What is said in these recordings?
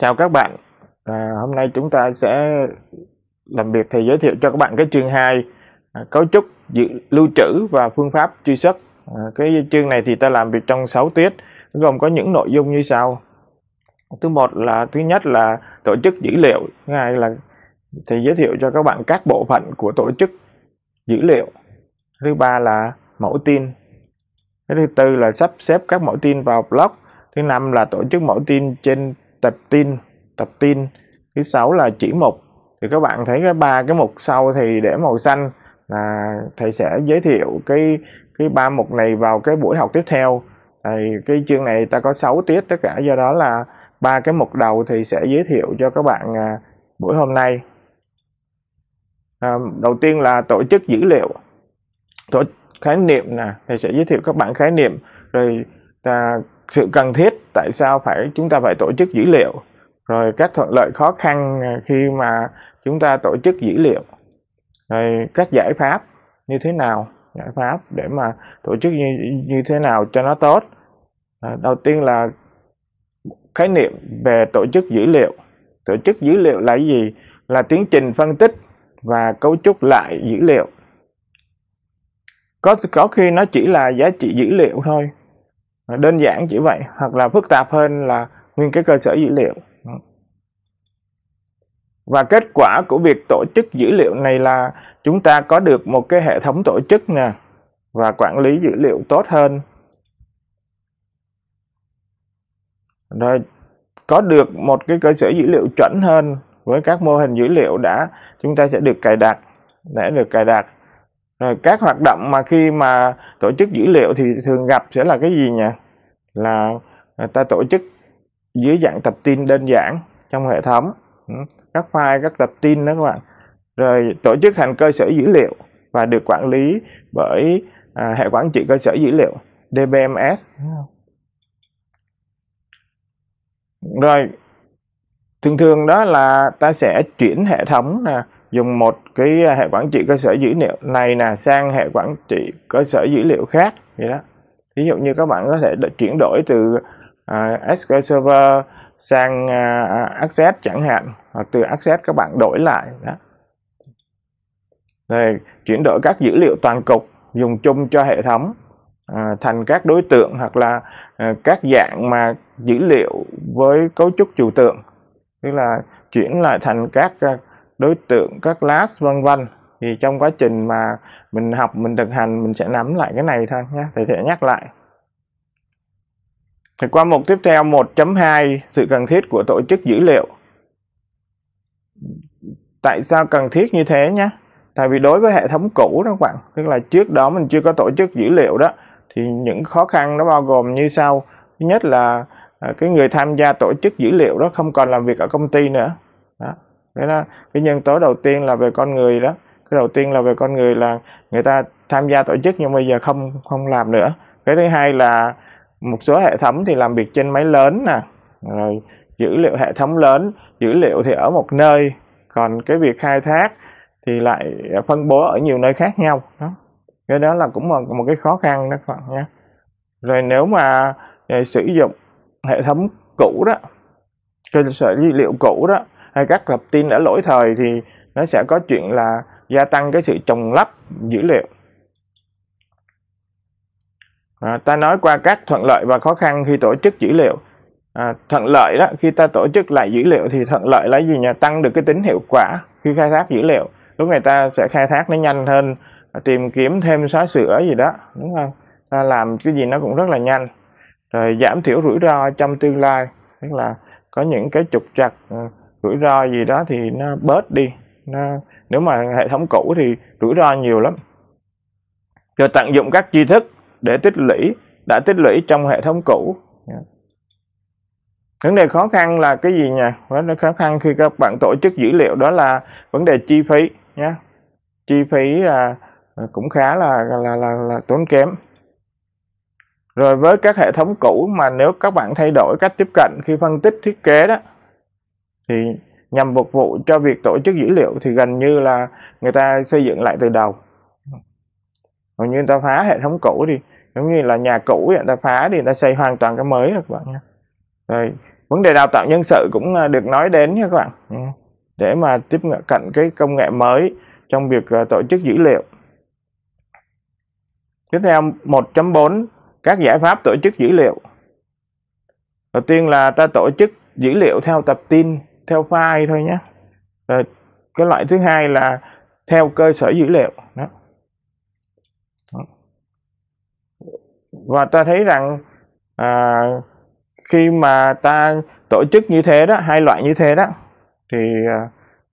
Chào các bạn, à, hôm nay chúng ta sẽ làm việc thì giới thiệu cho các bạn cái chương 2 à, cấu trúc dự, lưu trữ và phương pháp truy xuất. À, cái chương này thì ta làm việc trong 6 tiết, gồm có những nội dung như sau. Thứ một là thứ nhất là tổ chức dữ liệu, thứ hai là thì giới thiệu cho các bạn các bộ phận của tổ chức dữ liệu. Thứ ba là mẫu tin. Thứ tư là sắp xếp các mẫu tin vào blog Thứ năm là tổ chức mẫu tin trên tập tin tập tin thứ sáu là chỉ mục thì các bạn thấy cái ba cái mục sau thì để màu xanh là thầy sẽ giới thiệu cái cái ba mục này vào cái buổi học tiếp theo thì cái chương này ta có 6 tiết tất cả do đó là ba cái mục đầu thì sẽ giới thiệu cho các bạn à, buổi hôm nay à, đầu tiên là tổ chức dữ liệu tổ khái niệm nè thầy sẽ giới thiệu các bạn khái niệm rồi à, sự cần thiết tại sao phải chúng ta phải tổ chức dữ liệu rồi các thuận lợi khó khăn à, khi mà chúng ta tổ chức dữ liệu rồi các giải pháp như thế nào giải pháp để mà tổ chức như, như thế nào cho nó tốt à, đầu tiên là khái niệm về tổ chức dữ liệu tổ chức dữ liệu là gì là tiến trình phân tích và cấu trúc lại dữ liệu có có khi nó chỉ là giá trị dữ liệu thôi đơn giản chỉ vậy hoặc là phức tạp hơn là nguyên cái cơ sở dữ liệu và kết quả của việc tổ chức dữ liệu này là chúng ta có được một cái hệ thống tổ chức nè và quản lý dữ liệu tốt hơn rồi có được một cái cơ sở dữ liệu chuẩn hơn với các mô hình dữ liệu đã chúng ta sẽ được cài đặt để được cài đặt rồi các hoạt động mà khi mà tổ chức dữ liệu thì thường gặp sẽ là cái gì nhỉ là người ta tổ chức dưới dạng tập tin đơn giản trong hệ thống ừ, các file các tập tin đó các bạn rồi tổ chức thành cơ sở dữ liệu và được quản lý bởi à, hệ quản trị cơ sở dữ liệu DBMS rồi thường thường đó là ta sẽ chuyển hệ thống nè dùng một cái à, hệ quản trị cơ sở dữ liệu này nè sang hệ quản trị cơ sở dữ liệu khác vậy đó ví dụ như các bạn có thể chuyển đổi từ uh, à, SQL Server sang uh, Access chẳng hạn hoặc từ Access các bạn đổi lại đó rồi chuyển đổi các dữ liệu toàn cục dùng chung cho hệ thống à, thành các đối tượng hoặc là à, các dạng mà dữ liệu với cấu trúc trừu tượng tức là chuyển lại thành các à, đối tượng các class vân vân thì trong quá trình mà mình học mình thực hành mình sẽ nắm lại cái này thôi nhé thầy sẽ nhắc lại thì qua mục tiếp theo 1.2 sự cần thiết của tổ chức dữ liệu tại sao cần thiết như thế nhé tại vì đối với hệ thống cũ đó các bạn tức là trước đó mình chưa có tổ chức dữ liệu đó thì những khó khăn nó bao gồm như sau thứ nhất là à, cái người tham gia tổ chức dữ liệu đó không còn làm việc ở công ty nữa đó đấy là cái nhân tố đầu tiên là về con người đó cái đầu tiên là về con người là người ta tham gia tổ chức nhưng bây giờ không không làm nữa cái thứ hai là một số hệ thống thì làm việc trên máy lớn nè rồi dữ liệu hệ thống lớn dữ liệu thì ở một nơi còn cái việc khai thác thì lại phân bố ở nhiều nơi khác nhau đó cái đó là cũng một một cái khó khăn đó các bạn nha rồi nếu mà à, sử dụng hệ thống cũ đó cơ sở dữ liệu cũ đó hay các lập tin đã lỗi thời thì nó sẽ có chuyện là gia tăng cái sự trồng lắp dữ liệu à, ta nói qua các thuận lợi và khó khăn khi tổ chức dữ liệu à, thuận lợi đó khi ta tổ chức lại dữ liệu thì thuận lợi là gì nhà tăng được cái tính hiệu quả khi khai thác dữ liệu lúc này ta sẽ khai thác nó nhanh hơn à, tìm kiếm thêm xóa sửa gì đó đúng không ta làm cái gì nó cũng rất là nhanh rồi giảm thiểu rủi ro trong tương lai tức là có những cái trục trặc à, rủi ro gì đó thì nó bớt đi nó nếu mà hệ thống cũ thì rủi ro nhiều lắm rồi tận dụng các tri thức để tích lũy đã tích lũy trong hệ thống cũ dạ. vấn đề khó khăn là cái gì nhỉ vấn đề khó khăn khi các bạn tổ chức dữ liệu đó là vấn đề chi phí nhé chi phí là à, cũng khá là là là, là tốn kém rồi với các hệ thống cũ mà nếu các bạn thay đổi cách tiếp cận khi phân tích thiết kế đó thì nhằm phục vụ cho việc tổ chức dữ liệu thì gần như là người ta xây dựng lại từ đầu còn như người ta phá hệ thống cũ đi, giống như là nhà cũ người ta phá đi người ta xây hoàn toàn cái mới các bạn nhé rồi vấn đề đào tạo nhân sự cũng à, được nói đến nha các bạn ừ, để mà tiếp cận cái công nghệ mới trong việc à, tổ chức dữ liệu tiếp theo 1.4 các giải pháp tổ chức dữ liệu đầu tiên là ta tổ chức dữ liệu theo tập tin theo file thôi nhé rồi cái loại thứ hai là theo cơ sở dữ liệu đó và ta thấy rằng à, khi mà ta tổ chức như thế đó hai loại như thế đó thì à,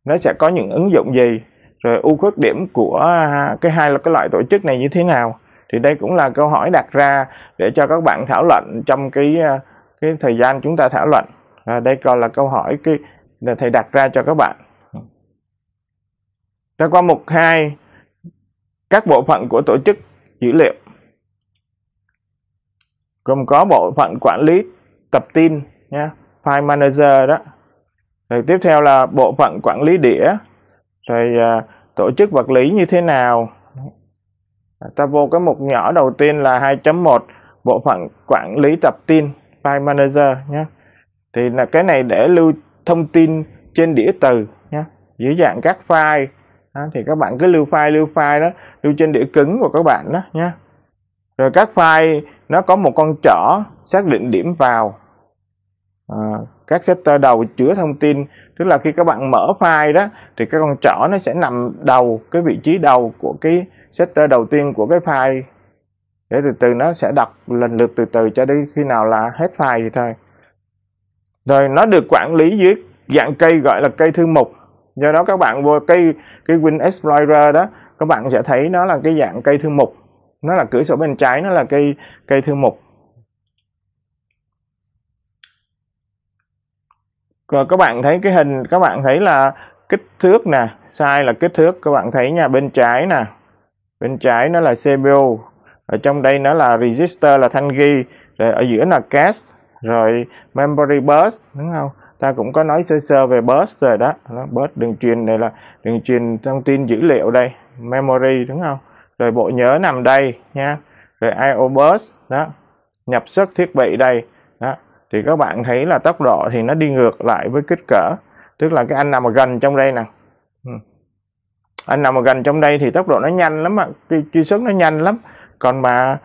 nó sẽ có những ứng dụng gì rồi ưu khuyết điểm của cái hai là cái loại tổ chức này như thế nào thì đây cũng là câu hỏi đặt ra để cho các bạn thảo luận trong cái à, cái thời gian chúng ta thảo luận à, đây còn là câu hỏi cái là thầy đặt ra cho các bạn ta qua mục 2 các bộ phận của tổ chức dữ liệu gồm có bộ phận quản lý tập tin nha file manager đó rồi tiếp theo là bộ phận quản lý đĩa rồi uh, tổ chức vật lý như thế nào ta vô cái mục nhỏ đầu tiên là 2.1 bộ phận quản lý tập tin file manager nhé thì là cái này để lưu thông tin trên đĩa từ nhé dưới dạng các file đó, thì các bạn cứ lưu file lưu file đó lưu trên đĩa cứng của các bạn đó nhé rồi các file nó có một con chỏ xác định điểm vào à, các sector đầu chứa thông tin tức là khi các bạn mở file đó thì cái con trỏ nó sẽ nằm đầu cái vị trí đầu của cái sector đầu tiên của cái file để từ từ nó sẽ đọc lần lượt từ từ cho đến khi nào là hết file thì thôi rồi nó được quản lý dưới dạng cây gọi là cây thư mục do đó các bạn vô cây cái Win Explorer đó các bạn sẽ thấy nó là cái dạng cây thư mục nó là cửa sổ bên trái nó là cây cây thư mục rồi các bạn thấy cái hình các bạn thấy là kích thước nè size là kích thước các bạn thấy nha bên trái nè bên trái nó là CPU ở trong đây nó là resistor là thanh ghi rồi ở giữa là cast rồi memory bus đúng không ta cũng có nói sơ sơ về bus rồi đó, đó bus đường truyền này là đường truyền thông tin dữ liệu đây memory đúng không rồi bộ nhớ nằm đây nha rồi IO bus đó nhập xuất thiết bị đây đó thì các bạn thấy là tốc độ thì nó đi ngược lại với kích cỡ tức là cái anh nằm ở gần trong đây nè ừ. anh nằm ở gần trong đây thì tốc độ nó nhanh lắm ạ truy xuất nó nhanh lắm còn mà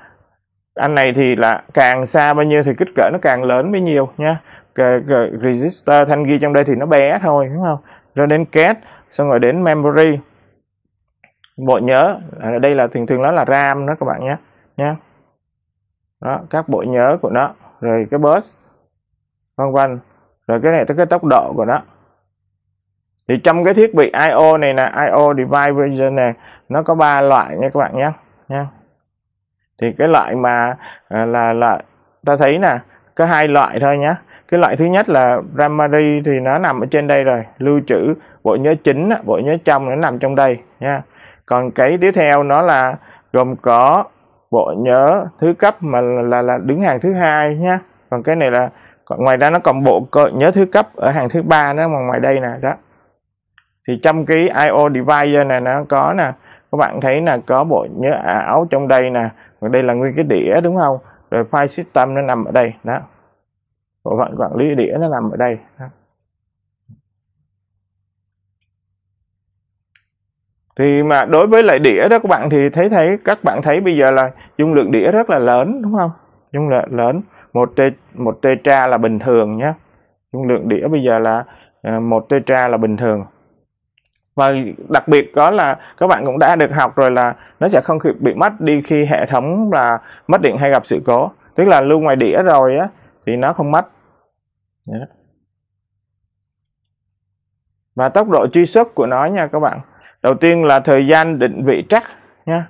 anh này thì là càng xa bao nhiêu thì kích cỡ nó càng lớn bấy nhiêu nha resistor thanh ghi trong đây thì nó bé thôi đúng không rồi đến két xong rồi đến memory bộ nhớ ở à, đây là thường thường nó là ram đó các bạn nhé nhé đó các bộ nhớ của nó rồi cái bus vân vân rồi cái này tới cái tốc độ của nó thì trong cái thiết bị IO này là IO device này nó có ba loại nha các bạn nhé nha thì cái loại mà à, là là ta thấy nè có hai loại thôi nhé cái loại thứ nhất là RAM thì nó nằm ở trên đây rồi lưu trữ bộ nhớ chính bộ nhớ trong nó nằm trong đây nha còn cái tiếp theo nó là gồm có bộ nhớ thứ cấp mà là là đứng hàng thứ hai nhá còn cái này là còn ngoài ra nó còn bộ cơ, nhớ thứ cấp ở hàng thứ ba nó mà ngoài đây nè đó thì trong cái IO device này nó có nè các bạn thấy là có bộ nhớ ảo trong đây nè còn đây là nguyên cái đĩa đúng không rồi file system nó nằm ở đây đó bộ phận quản lý đĩa nó nằm ở đây đó. thì mà đối với lại đĩa đó các bạn thì thấy thấy các bạn thấy bây giờ là dung lượng đĩa rất là lớn đúng không dung lượng lớn một tê một tetra là bình thường nhé dung lượng đĩa bây giờ là ờ, một tetra là bình thường và đặc biệt đó là các bạn cũng đã được học rồi là nó sẽ không bị mất đi khi hệ thống là mất điện hay gặp sự cố tức là lưu ngoài đĩa rồi á thì nó không mất và tốc độ truy xuất của nó nha các bạn đầu tiên là thời gian định vị chắc nha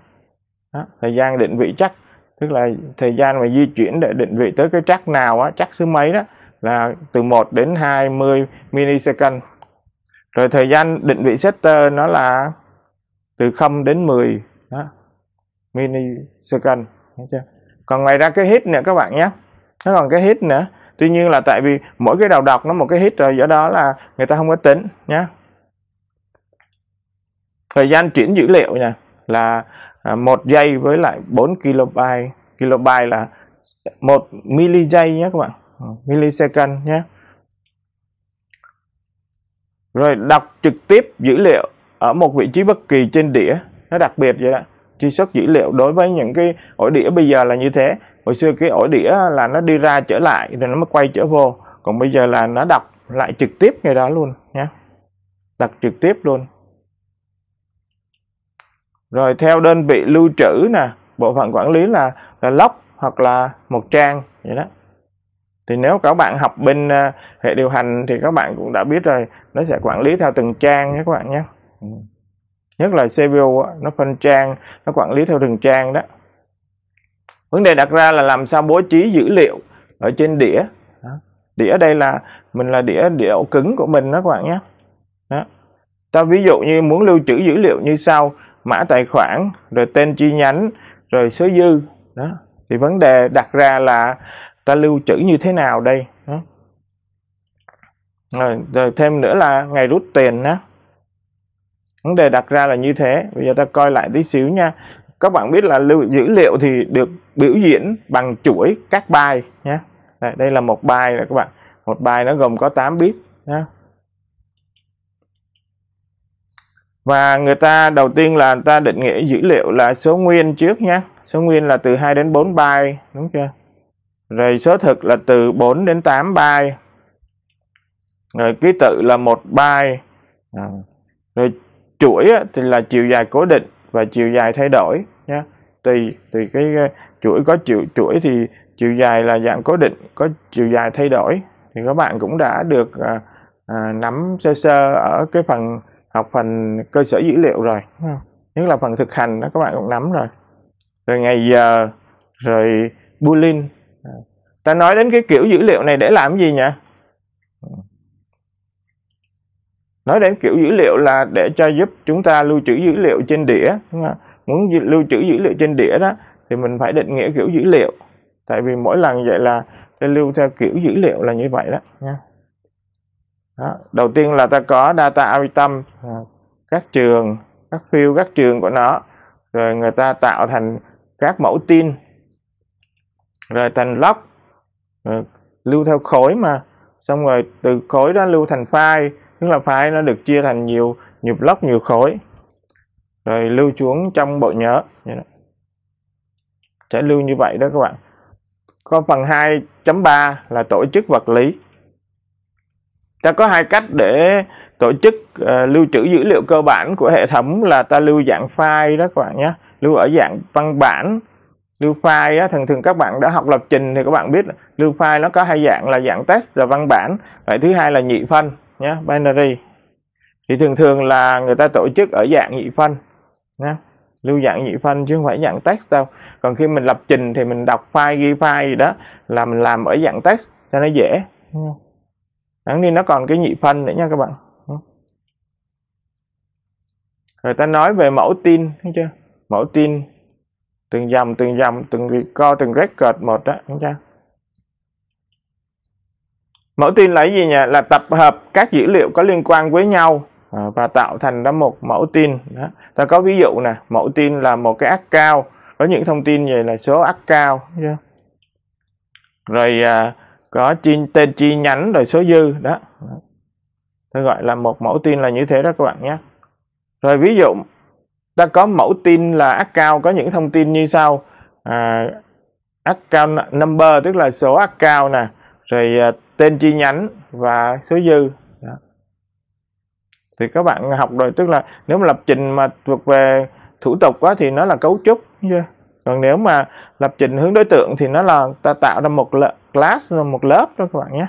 đó, thời gian định vị chắc tức là thời gian mà di chuyển để định vị tới cái chắc nào á chắc số mấy đó là từ 1 đến 20 milisecond rồi thời gian định vị sector nó là từ 0 đến 10 đó. mini second chưa? còn ngoài ra cái hit nữa các bạn nhé nó còn cái hit nữa tuy nhiên là tại vì mỗi cái đầu đọc nó một cái hit rồi do đó là người ta không có tính nhé thời gian chuyển dữ liệu nha là à, một giây với lại 4 kilobyte kilobyte là một mili giây nhé các bạn ờ, millisecond nhé rồi đọc trực tiếp dữ liệu ở một vị trí bất kỳ trên đĩa nó đặc biệt vậy đó truy xuất dữ liệu đối với những cái ổ đĩa bây giờ là như thế hồi xưa cái ổ đĩa là nó đi ra trở lại rồi nó mới quay trở vô còn bây giờ là nó đọc lại trực tiếp ngay đó luôn nhé đặt trực tiếp luôn rồi theo đơn vị lưu trữ nè bộ phận quản lý là là lóc hoặc là một trang vậy đó thì nếu các bạn học bên à, hệ điều hành thì các bạn cũng đã biết rồi nó sẽ quản lý theo từng trang nhé các bạn nhé ừ. nhất là CPU nó phân trang nó quản lý theo từng trang đó vấn đề đặt ra là làm sao bố trí dữ liệu ở trên đĩa đĩa đây là mình là đĩa đĩa ổ cứng của mình đó các bạn nhé đó ta ví dụ như muốn lưu trữ dữ liệu như sau mã tài khoản rồi tên chi nhánh rồi số dư đó thì vấn đề đặt ra là ta lưu trữ như thế nào đây rồi, rồi thêm nữa là ngày rút tiền đó vấn đề đặt ra là như thế bây giờ ta coi lại tí xíu nha các bạn biết là lưu dữ liệu thì được biểu diễn bằng chuỗi các bài nhé đây, đây là một bài rồi các bạn một bài nó gồm có 8 bit nhé và người ta đầu tiên là người ta định nghĩa dữ liệu là số nguyên trước nhé số nguyên là từ 2 đến 4 bài đúng chưa rồi số thực là từ 4 đến 8 bài, Rồi ký tự là một bài, Rồi chuỗi thì là chiều dài cố định và chiều dài thay đổi nhé. Tùy tùy cái chuỗi có chiều chuỗi thì chiều dài là dạng cố định, có chiều dài thay đổi thì các bạn cũng đã được à, à, nắm sơ sơ ở cái phần học phần cơ sở dữ liệu rồi đúng nhất là phần thực hành đó các bạn cũng nắm rồi rồi ngày giờ rồi boolean ta nói đến cái kiểu dữ liệu này để làm gì nhỉ nói đến kiểu dữ liệu là để cho giúp chúng ta lưu trữ dữ liệu trên đĩa muốn lưu trữ dữ liệu trên đĩa đó thì mình phải định nghĩa kiểu dữ liệu tại vì mỗi lần vậy là ta lưu theo kiểu dữ liệu là như vậy đó nha đó. đầu tiên là ta có data item à, các trường các field các trường của nó rồi người ta tạo thành các mẫu tin rồi thành log lưu theo khối mà xong rồi từ khối đó lưu thành file tức là file nó được chia thành nhiều nhiều block nhiều khối rồi lưu xuống trong bộ nhớ sẽ lưu như vậy đó các bạn có phần 2.3 là tổ chức vật lý ta có hai cách để tổ chức uh, lưu trữ dữ liệu cơ bản của hệ thống là ta lưu dạng file đó các bạn nhé lưu ở dạng văn bản lưu file á, thường thường các bạn đã học lập trình thì các bạn biết lưu file nó có hai dạng là dạng text và văn bản loại thứ hai là nhị phân nhé binary thì thường thường là người ta tổ chức ở dạng nhị phân nhé lưu dạng nhị phân chứ không phải dạng text đâu còn khi mình lập trình thì mình đọc file ghi file gì đó là mình làm ở dạng text cho nó dễ đáng đi nó còn cái nhị phân nữa nha các bạn người ta nói về mẫu tin thấy chưa mẫu tin từng dòng từng dòng từng co từng record một đó đúng chưa mẫu tin là gì nhỉ là tập hợp các dữ liệu có liên quan với nhau à, và tạo thành ra một mẫu tin đó. ta có ví dụ nè mẫu tin là một cái ác cao có những thông tin về là số ác cao chưa? rồi à, có chi, tên chi nhánh rồi số dư đó ta gọi là một mẫu tin là như thế đó các bạn nhé rồi ví dụ ta có mẫu tin là account có những thông tin như sau à, account number tức là số account nè rồi à, tên chi nhánh và số dư Đó. thì các bạn học rồi tức là nếu mà lập trình mà thuộc về thủ tục quá thì nó là cấu trúc yeah. còn nếu mà lập trình hướng đối tượng thì nó là ta tạo ra một class một lớp đó các bạn nhé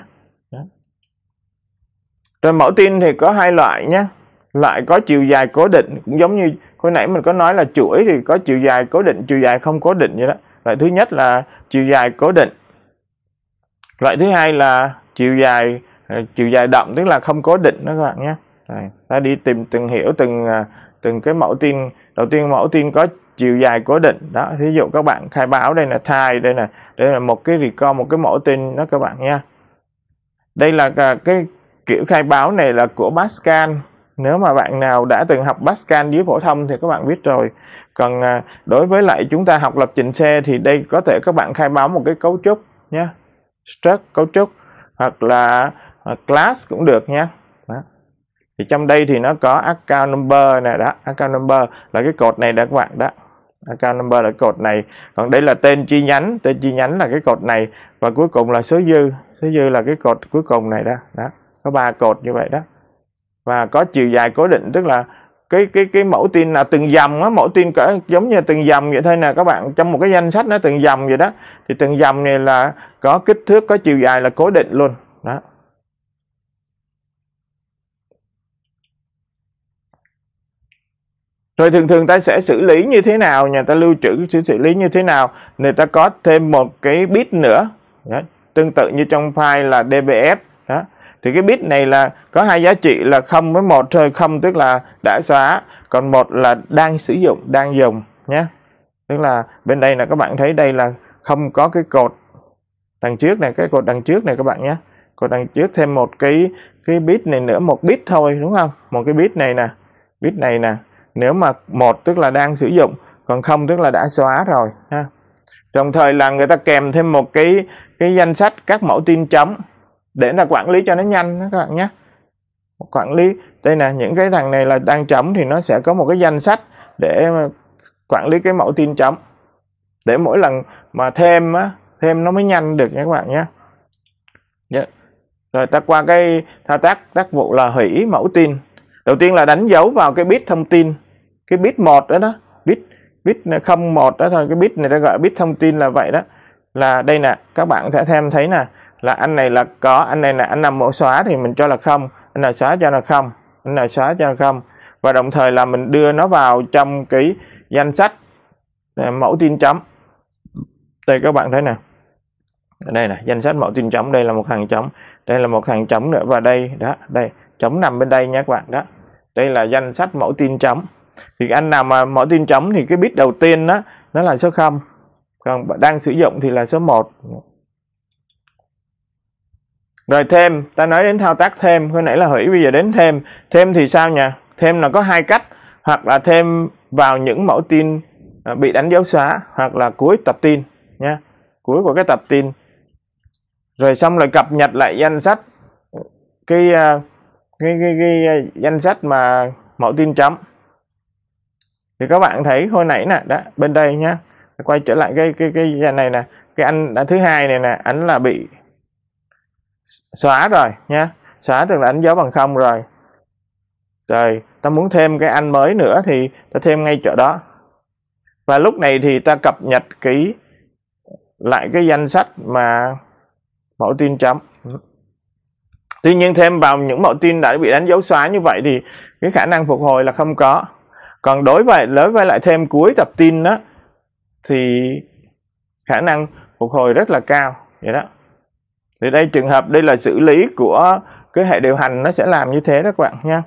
rồi mẫu tin thì có hai loại nhé lại có chiều dài cố định cũng giống như hồi nãy mình có nói là chuỗi thì có chiều dài cố định chiều dài không cố định vậy đó loại thứ nhất là chiều dài cố định loại thứ hai là chiều dài ờ, chiều dài động tức là không cố định đó các bạn nhé Đây, ta đi tìm từng hiểu từng ờ, từng cái mẫu tin đầu tiên mẫu tin có chiều dài cố định đó ví dụ các bạn khai báo đây là thai đây là đây là một cái record một cái mẫu tin đó các bạn nha đây là ờ, cái kiểu khai báo này là của Pascal nếu mà bạn nào đã từng học Pascal dưới phổ thông thì các bạn biết rồi còn à, đối với lại chúng ta học lập trình xe thì đây có thể các bạn khai báo một cái cấu trúc nhé struct cấu trúc hoặc là à, class cũng được nhé thì trong đây thì nó có account number này đó account number là cái cột này đó các bạn đó account number là cột này còn đây là tên chi nhánh tên chi nhánh là cái cột này và cuối cùng là số dư số dư là cái cột cuối cùng này đó đó có ba cột như vậy đó và có chiều dài cố định tức là cái cái cái mẫu tin là từng dòng á mẫu tin cỡ giống như từng dòng vậy thôi nè các bạn trong một cái danh sách nó từng dòng vậy đó thì từng dòng này là có kích thước có chiều dài là cố định luôn đó rồi thường thường ta sẽ xử lý như thế nào nhà ta lưu trữ xử, xử lý như thế nào người ta có thêm một cái bit nữa đó. tương tự như trong file là dbf đó thì cái bit này là có hai giá trị là không với một thôi không tức là đã xóa còn một là đang sử dụng đang dùng nhé tức là bên đây là các bạn thấy đây là không có cái cột đằng trước này cái cột đằng trước này các bạn nhé cột đằng trước thêm một cái cái bit này nữa một bit thôi đúng không một cái bit này nè bit này nè nếu mà một tức là đang sử dụng còn không tức là đã xóa rồi ha đồng thời là người ta kèm thêm một cái cái danh sách các mẫu tin chấm để là quản lý cho nó nhanh đó các bạn nhé quản lý đây nè những cái thằng này là đang chấm thì nó sẽ có một cái danh sách để quản lý cái mẫu tin chấm để mỗi lần mà thêm á thêm nó mới nhanh được nha các bạn nhé yeah. Dạ. rồi ta qua cái thao tác tác vụ là hủy mẫu tin đầu tiên là đánh dấu vào cái bit thông tin cái bit một đó đó bit bit không một đó thôi cái bit này ta gọi bit thông tin là vậy đó là đây nè các bạn sẽ thêm thấy nè là anh này là có anh này là anh nằm mẫu xóa thì mình cho là không anh nào xóa cho là không anh nào xóa cho là không và đồng thời là mình đưa nó vào trong cái danh sách à, mẫu tin chấm đây các bạn thấy nè đây nè danh sách mẫu tin chấm đây là một hàng chấm đây là một hàng chấm nữa và đây đó đây chấm nằm bên đây nha các bạn đó đây là danh sách mẫu tin chấm thì anh nào mà mẫu tin chấm thì cái bit đầu tiên đó nó là số 0 còn đang sử dụng thì là số 1 rồi thêm ta nói đến thao tác thêm hồi nãy là hủy bây giờ đến thêm thêm thì sao nhỉ thêm là có hai cách hoặc là thêm vào những mẫu tin à, bị đánh dấu xóa hoặc là cuối tập tin nha cuối của cái tập tin rồi xong rồi cập nhật lại danh sách cái à, cái, cái, cái à, danh sách mà mẫu tin chấm thì các bạn thấy hồi nãy nè đó bên đây nhá quay trở lại cái cái cái này nè cái anh đã thứ hai này nè ảnh là bị xóa rồi nha xóa tức là đánh dấu bằng không rồi rồi ta muốn thêm cái anh mới nữa thì ta thêm ngay chỗ đó và lúc này thì ta cập nhật kỹ lại cái danh sách mà mẫu tin chấm tuy nhiên thêm vào những mẫu tin đã bị đánh dấu xóa như vậy thì cái khả năng phục hồi là không có còn đối với đối với lại thêm cuối tập tin đó thì khả năng phục hồi rất là cao vậy đó thì đây trường hợp đây là xử lý của cái hệ điều hành nó sẽ làm như thế đó các bạn nha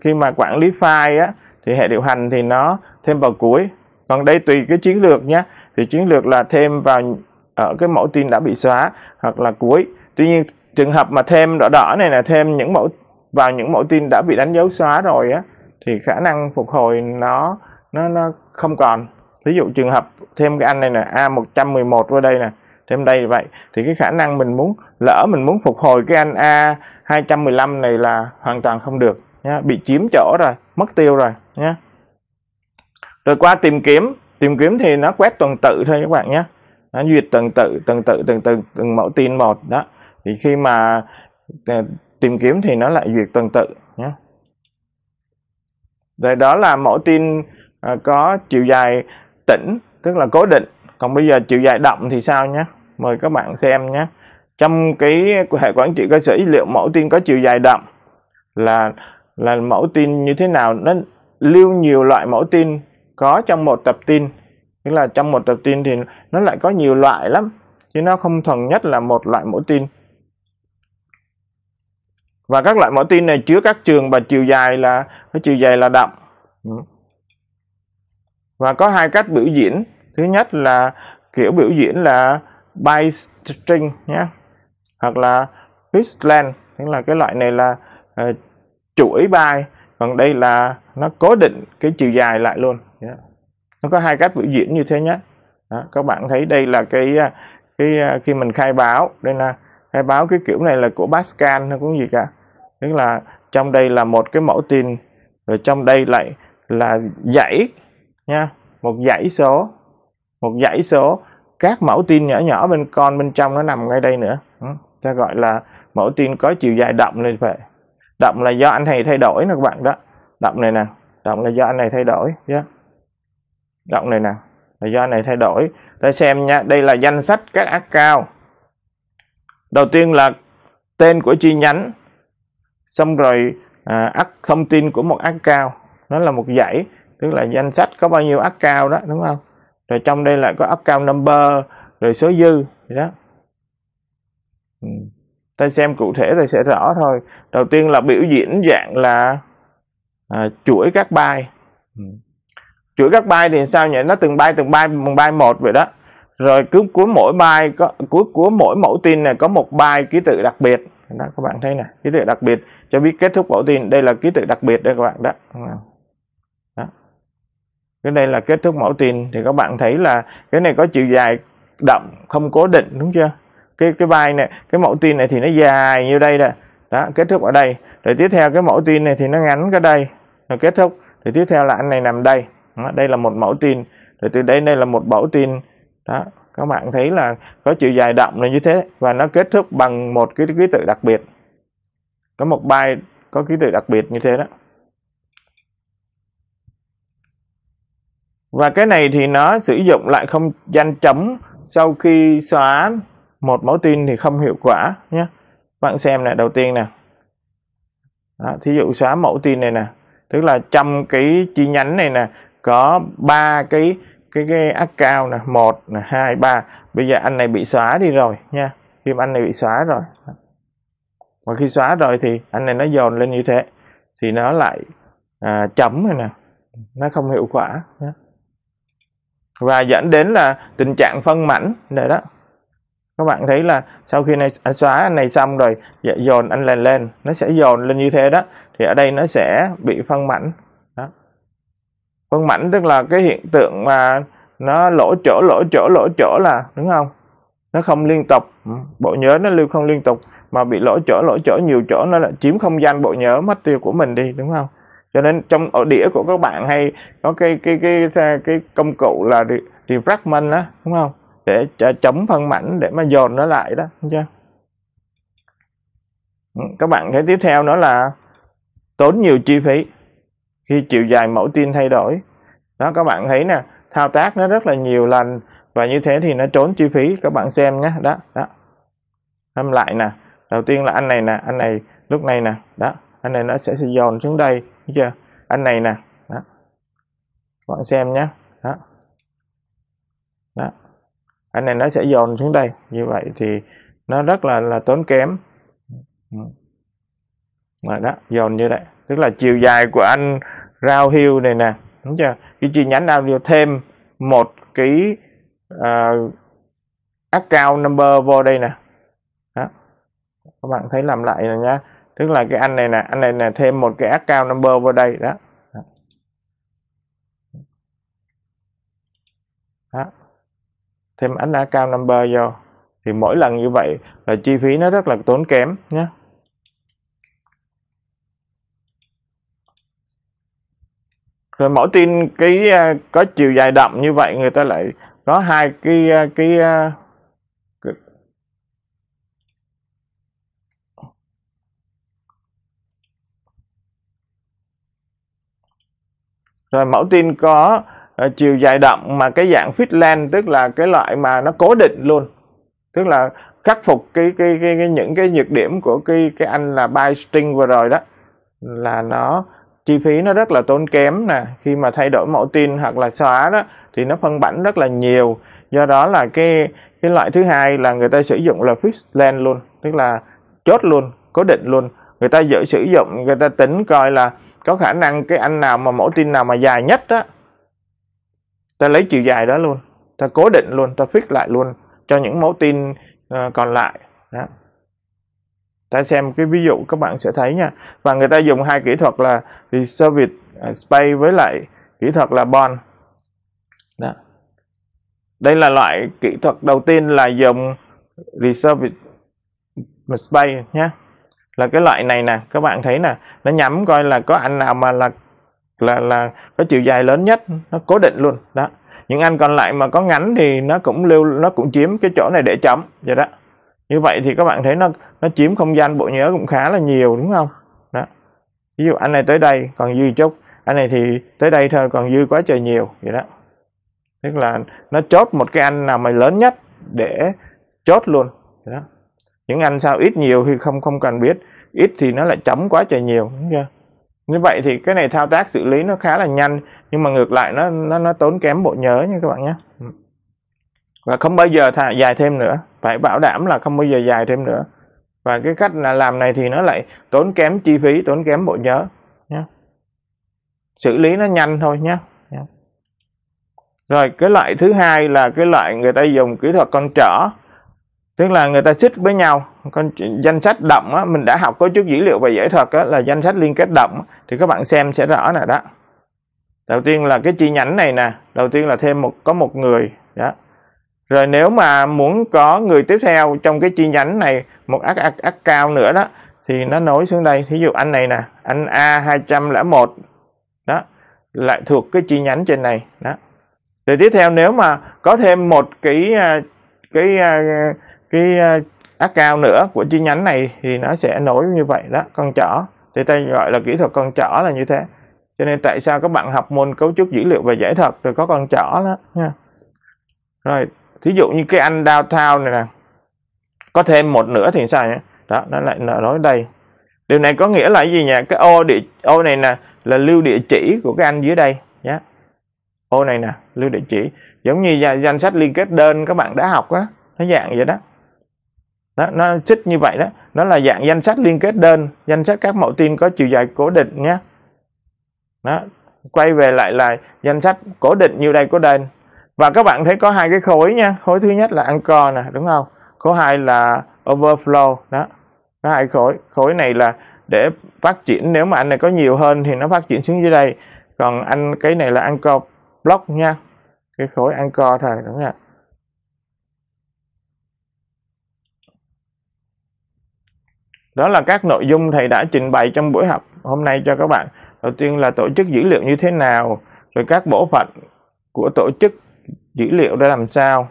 khi mà quản lý file á thì hệ điều hành thì nó thêm vào cuối còn đây tùy cái chiến lược nhé thì chiến lược là thêm vào ở ờ, cái mẫu tin đã bị xóa hoặc là cuối tuy nhiên trường hợp mà thêm đỏ đỏ này là thêm những mẫu vào những mẫu tin đã bị đánh dấu xóa rồi á thì khả năng phục hồi nó nó nó không còn ví dụ trường hợp thêm cái anh này nè a 111 vào đây nè thêm đây vậy thì cái khả năng mình muốn lỡ mình muốn phục hồi cái anh A 215 này là hoàn toàn không được nhá bị chiếm chỗ rồi mất tiêu rồi nhá rồi qua tìm kiếm tìm kiếm thì nó quét tuần tự thôi các bạn nhé nó duyệt tuần tự tuần tự từng từng từng mẫu tin một đó thì khi mà ờ, tìm kiếm thì nó lại duyệt tuần tự nhé rồi đó là mẫu tin ờ, có chiều dài tĩnh tức là cố định còn bây giờ chiều dài đậm thì sao nhé mời các bạn xem nhé trong cái hệ quản trị cơ sở liệu mẫu tin có chiều dài đậm là là mẫu tin như thế nào nó lưu nhiều loại mẫu tin có trong một tập tin tức là trong một tập tin thì nó lại có nhiều loại lắm chứ nó không thuần nhất là một loại mẫu tin và các loại mẫu tin này chứa các trường và chiều dài là cái chiều dài là đậm và có hai cách biểu diễn thứ nhất là kiểu biểu diễn là by string nhé hoặc là listland tức là cái loại này là uh, chuỗi bài còn đây là nó cố định cái chiều dài lại luôn yeah. Dạ. nó có hai cách biểu diễn như thế nhé đó, các bạn thấy đây là cái ờ, cái ờ, khi mình khai báo đây là khai báo cái kiểu này là của Pascal nó cũng gì cả tức là trong đây là một cái mẫu tin rồi trong đây lại là dãy nha một dãy số một dãy số các mẫu tin nhỏ nhỏ bên con bên trong nó nằm ngay đây nữa ừ, ta gọi là mẫu tin có chiều dài động lên vậy động là do anh này thay đổi nè các bạn đó động này nè động là do anh này thay đổi nhé yeah. động này nè là do anh này thay đổi ta xem nha đây là danh sách các cao. đầu tiên là tên của chi nhánh xong rồi à, thông tin của một cao. nó là một dãy tức là danh sách có bao nhiêu cao đó đúng không rồi trong đây lại có upcount number rồi số dư vậy đó ừ. ta xem cụ thể thì sẽ rõ thôi đầu tiên là biểu diễn dạng là à, chuỗi các bài ừ. chuỗi các bài thì sao nhỉ nó từng bài từng bài từng bài một vậy đó rồi cứ cuối mỗi bài có cuối của mỗi mẫu tin này có một bài ký tự đặc biệt đó các bạn thấy nè ký tự đặc biệt cho biết kết thúc mẫu tin đây là ký tự đặc biệt đây các bạn đó cái đây là kết thúc mẫu tin thì các bạn thấy là cái này có chiều dài đậm không cố định đúng chưa cái cái vai này cái mẫu tin này thì nó dài như đây nè đó kết thúc ở đây rồi tiếp theo cái mẫu tin này thì nó ngắn cái đây rồi kết thúc thì tiếp theo là anh này nằm đây đó, đây là một mẫu tin rồi từ đây đây là một mẫu tin đó các bạn thấy là có chiều dài đậm là như thế và nó kết thúc bằng một cái ký tự đặc biệt có một bài có ký tự đặc biệt như thế đó và cái này thì nó sử dụng lại không gian chấm sau khi xóa một mẫu tin thì không hiệu quả nhé bạn xem này đầu tiên nè đó, thí dụ xóa mẫu tin này nè tức là trong cái chi nhánh này nè có ba cái cái cái account nè một nè hai ba bây giờ anh này bị xóa đi rồi nha khi anh này bị xóa rồi và khi xóa rồi thì anh này nó dồn lên như thế thì nó lại à, chấm này nè nó không hiệu quả nhé và dẫn đến là tình trạng phân mảnh này đó các bạn thấy là sau khi này anh à, xóa anh này xong rồi dạ, dồn anh lên lên nó sẽ dồn lên như thế đó thì ở đây nó sẽ bị phân mảnh đó. phân mảnh tức là cái hiện tượng mà nó lỗ chỗ lỗ chỗ lỗ chỗ là đúng không nó không liên tục ừ. bộ nhớ nó lưu không liên tục mà bị lỗ chỗ lỗ chỗ nhiều chỗ nó là chiếm không gian bộ nhớ mất tiêu của mình đi đúng không cho nên trong ở đĩa của các bạn hay có cái cái cái cái, cái công cụ là defragment đó đúng không để chống phân mảnh để mà dồn nó lại đó chưa ừ, các bạn thấy tiếp theo nữa là tốn nhiều chi phí khi chiều dài mẫu tin thay đổi đó các bạn thấy nè thao tác nó rất là nhiều lần và như thế thì nó trốn chi phí các bạn xem nhé đó đó xem lại nè đầu tiên là anh này nè anh này lúc này nè đó anh này nó sẽ dồn xuống đây Đúng chưa? Anh này nè. Đó. Các bạn xem nhé. Đó. Đó. Anh này nó sẽ dồn xuống đây. Như vậy thì nó rất là là tốn kém. Rồi đó, dồn như vậy. Tức là chiều dài của anh rao hiu này nè. Đúng chưa? Cái chi nhánh nào hiu thêm một cái uh, ờ, account number vô đây nè. Đó. Các bạn thấy làm lại rồi nha tức là cái anh này nè anh này nè thêm một cái account number vào đây đó đó thêm ánh account number vô thì mỗi lần như vậy là chi phí nó rất là tốn kém nhé rồi mỗi tin cái à, có chiều dài đậm như vậy người ta lại có hai cái à, cái à, rồi mẫu tin có uh, chiều dài động mà cái dạng fitland tức là cái loại mà nó cố định luôn tức là khắc phục cái cái, cái, cái những cái nhược điểm của cái cái anh là buy string vừa rồi đó là nó chi phí nó rất là tốn kém nè khi mà thay đổi mẫu tin hoặc là xóa đó thì nó phân bản rất là nhiều do đó là cái cái loại thứ hai là người ta sử dụng là fixed land luôn tức là chốt luôn cố định luôn người ta giữ sử dụng người ta tính coi là có khả năng cái anh nào mà mẫu tin nào mà dài nhất á ta lấy chiều dài đó luôn ta cố định luôn ta fix lại luôn cho những mẫu tin uh, còn lại đó. ta xem cái ví dụ các bạn sẽ thấy nha và người ta dùng hai kỹ thuật là reserved ờ, space với lại kỹ thuật là bond đó. đây là loại kỹ thuật đầu tiên là dùng reserved space nhé là cái loại này nè các bạn thấy nè nó nhắm coi là có anh nào mà là là là có chiều dài lớn nhất nó cố định luôn đó những anh còn lại mà có ngắn thì nó cũng lưu nó cũng chiếm cái chỗ này để chấm vậy đó như vậy thì các bạn thấy nó nó chiếm không gian bộ nhớ cũng khá là nhiều đúng không đó ví dụ anh này tới đây còn dư chút anh này thì tới đây thôi còn dư quá trời nhiều vậy đó tức là nó chốt một cái anh nào mà lớn nhất để chốt luôn vậy đó những anh sao ít nhiều thì không không cần biết ít thì nó lại chấm quá trời nhiều đúng chưa như vậy thì cái này thao tác xử lý nó khá là nhanh nhưng mà ngược lại nó nó nó tốn kém bộ nhớ nha các bạn nhé ừ. và không bao giờ thà dài thêm nữa phải bảo đảm là không bao giờ dài thêm nữa và cái cách là làm này thì nó lại tốn kém chi phí tốn kém bộ nhớ nhé xử lý nó nhanh thôi nhé rồi cái loại thứ hai là cái loại người ta dùng kỹ thuật con trở tức là người ta xích với nhau còn danh sách đậm á, mình đã học có chút dữ liệu về giải thuật á, là danh sách liên kết đậm thì các bạn xem sẽ rõ này đó đầu tiên là cái chi nhánh này nè đầu tiên là thêm một có một người đó rồi nếu mà muốn có người tiếp theo trong cái chi nhánh này một ác ác ác cao nữa đó thì nó nối xuống đây thí dụ anh này nè anh a 201 đó lại thuộc cái chi nhánh trên này đó rồi tiếp theo nếu mà có thêm một cái à, cái à, cái à, account nữa của chi nhánh này thì nó sẽ nối như vậy đó con chó thì ta gọi là kỹ thuật con chó là như thế cho nên tại sao các bạn học môn cấu trúc dữ liệu và giải thuật rồi có con chó đó nha rồi thí dụ như cái anh downtown này nè có thêm một nữa thì sao nhé đó nó lại nối đây điều này có nghĩa là gì nhỉ cái ô địa ô này nè là lưu địa chỉ của cái anh dưới đây nhé ô này nè lưu địa chỉ giống như danh sách liên kết đơn các bạn đã học á nó dạng vậy đó đó, nó trích như vậy đó nó là dạng danh sách liên kết đơn danh sách các mẫu tin có chiều dài cố định nhé đó quay về lại là danh sách cố định như đây cố định và các bạn thấy có hai cái khối nha khối thứ nhất là anchor nè đúng không khối hai là overflow đó có hai khối khối này là để phát triển nếu mà anh này có nhiều hơn thì nó phát triển xuống dưới đây còn anh cái này là anchor block nha cái khối anchor thôi đúng không ạ Đó là các nội dung thầy đã trình bày trong buổi học hôm nay cho các bạn. Đầu tiên là tổ chức dữ liệu như thế nào, rồi các bộ phận của tổ chức dữ liệu ra làm sao,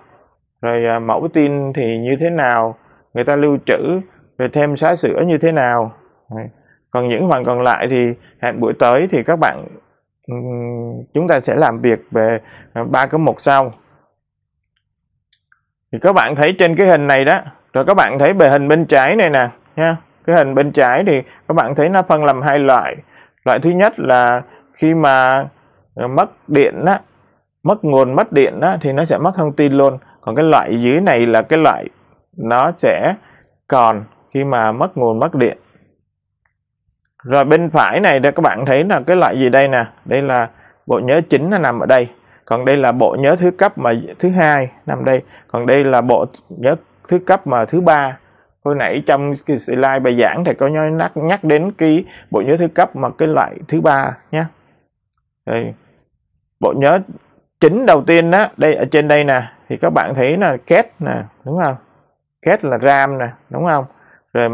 rồi à, mẫu tin thì như thế nào, người ta lưu trữ, rồi thêm xóa sửa như thế nào. Còn những phần còn lại thì hẹn buổi tới thì các bạn chúng ta sẽ làm việc về à, ba cái mục sau. Thì các bạn thấy trên cái hình này đó, rồi các bạn thấy bề hình bên trái này nè nha cái hình bên trái thì các bạn thấy nó phân làm hai loại loại thứ nhất là khi mà ờ, mất điện á mất nguồn mất điện á thì nó sẽ mất thông tin luôn còn cái loại dưới này là cái loại nó sẽ còn khi mà mất nguồn mất điện rồi bên phải này đây các bạn thấy là cái loại gì đây nè đây là bộ nhớ chính nó nằm ở đây còn đây là bộ nhớ thứ cấp mà thứ hai nằm đây còn đây là bộ nhớ thứ cấp mà thứ ba hồi nãy trong cái slide bài giảng thầy có nhắc nhắc đến cái bộ nhớ thứ cấp mà cái loại thứ ba nhé đây bộ nhớ chính đầu tiên đó đây ở trên đây nè thì các bạn thấy là két nè đúng không két là ram nè đúng không rồi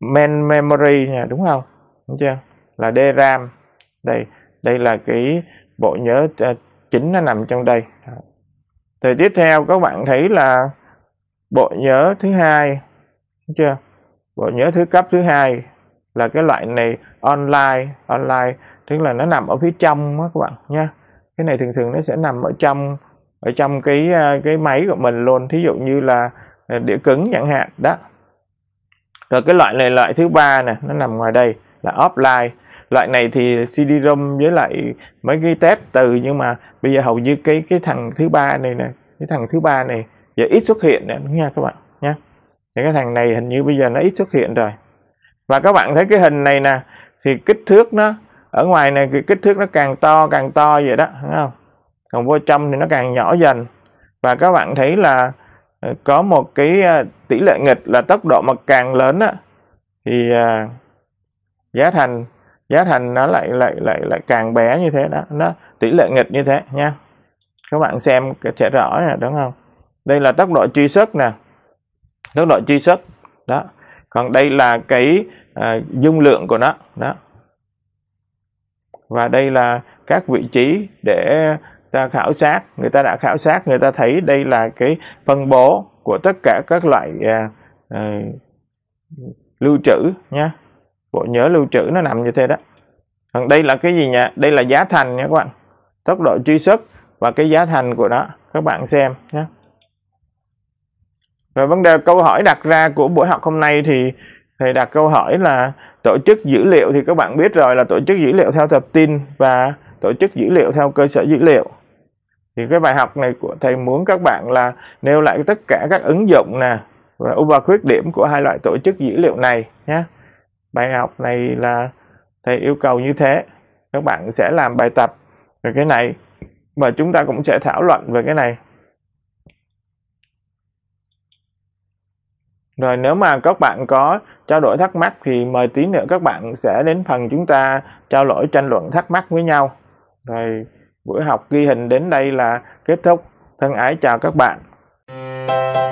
main memory nè đúng không đúng chưa là DRAM đây đây là cái bộ nhớ ờ, chính nó nằm trong đây thì tiếp theo các bạn thấy là bộ nhớ thứ hai chưa và nhớ thứ cấp thứ hai là cái loại này online online tức là nó nằm ở phía trong đó các bạn nha cái này thường thường nó sẽ nằm ở trong ở trong cái à, cái máy của mình luôn thí dụ như là à, đĩa cứng chẳng hạn đó rồi cái loại này loại thứ ba nè nó nằm ngoài đây là offline loại này thì CD-ROM với lại mấy cái tép từ nhưng mà bây giờ hầu như cái cái thằng thứ ba này nè cái thằng thứ ba này giờ ít xuất hiện nè nha các bạn thì cái thằng này hình như bây giờ nó ít xuất hiện rồi và các bạn thấy cái hình này nè thì kích thước nó ở ngoài này cái kích thước nó càng to càng to vậy đó đúng không còn vô trong thì nó càng nhỏ dần và các bạn thấy là ờ, có một cái ờ, tỷ lệ nghịch là tốc độ mà càng lớn á thì ờ, giá thành giá thành nó lại lại lại lại càng bé như thế đó nó tỷ lệ nghịch như thế nha các bạn xem sẽ rõ nè đúng không đây là tốc độ truy xuất nè các loại truy xuất đó còn đây là cái à, dung lượng của nó đó và đây là các vị trí để ta khảo sát người ta đã khảo sát người ta thấy đây là cái phân bố của tất cả các loại à, à, lưu trữ nhé bộ nhớ lưu trữ nó nằm như thế đó còn đây là cái gì nhỉ đây là giá thành nha các bạn tốc độ truy xuất và cái giá thành của nó các bạn xem nhé và vấn đề câu hỏi đặt ra của buổi học hôm nay thì thầy đặt câu hỏi là tổ chức dữ liệu thì các bạn biết rồi là tổ chức dữ liệu theo tập tin và tổ chức dữ liệu theo cơ sở dữ liệu. Thì cái bài học này của thầy muốn các bạn là nêu lại tất cả các ứng dụng nè và ưu và khuyết điểm của hai loại tổ chức dữ liệu này nhé. Bài học này là thầy yêu cầu như thế. Các bạn sẽ làm bài tập về cái này và chúng ta cũng sẽ thảo luận về cái này Rồi nếu mà các bạn có trao đổi thắc mắc thì mời tí nữa các bạn sẽ đến phần chúng ta trao đổi tranh luận thắc mắc với nhau. Rồi buổi học ghi hình đến đây là kết thúc. Thân ái chào các bạn. Thank you.